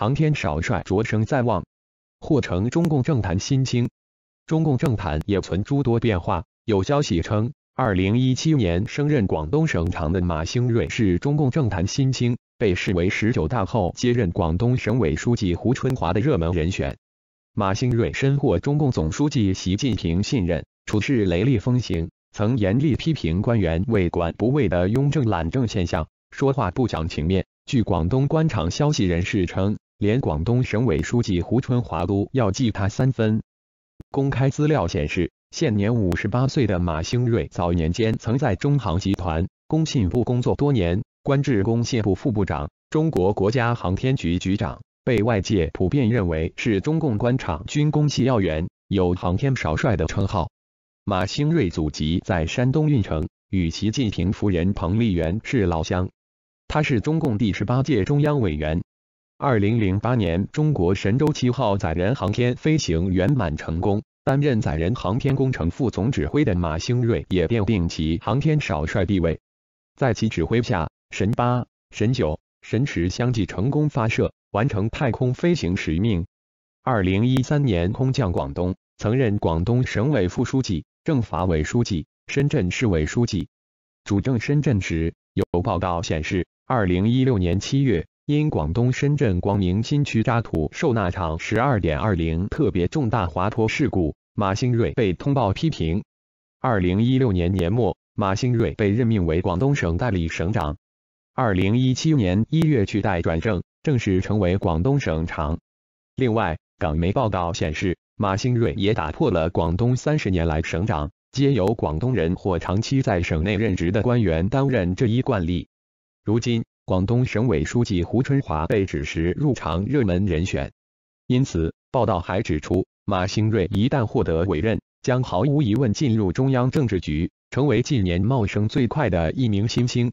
航天少帅卓生在望，或成中共政坛新星。中共政坛也存诸多变化。有消息称，2017年升任广东省长的马兴瑞是中共政坛新星，被视为十九大后接任广东省委书记胡春华的热门人选。马兴瑞深获中共总书记习近平信任，处事雷厉风行，曾严厉批评官员为官不为的庸政懒政现象，说话不讲情面。据广东官场消息人士称。连广东省委书记胡春华都要记他三分。公开资料显示，现年五十八岁的马兴瑞早年间曾在中航集团、工信部工作多年，官至工信部副部长、中国国家航天局局长，被外界普遍认为是中共官场军工系要员，有“航天少帅”的称号。马兴瑞祖籍在山东运城，与习近平夫人彭丽媛是老乡。他是中共第十八届中央委员。二零零八年，中国神舟七号载人航天飞行圆满成功。担任载人航天工程副总指挥的马兴瑞也奠定其航天少帅地位。在其指挥下，神八、神九、神十相继成功发射，完成太空飞行使命。二零一三年空降广东，曾任广东省委副书记、政法委书记、深圳市委书记。主政深圳时，有报告显示，二零一六年七月。因广东深圳光明新区渣土受纳场十二点二零特别重大滑坡事故，马兴瑞被通报批评。二零一六年年末，马兴瑞被任命为广东省代理省长。二零一七年一月去代转正，正式成为广东省长。另外，港媒报道显示，马兴瑞也打破了广东三十年来省长皆由广东人或长期在省内任职的官员担任这一惯例。如今。广东省委书记胡春华被指时入场热门人选，因此报道还指出，马兴瑞一旦获得委任，将毫无疑问进入中央政治局，成为近年茂盛最快的一名新星。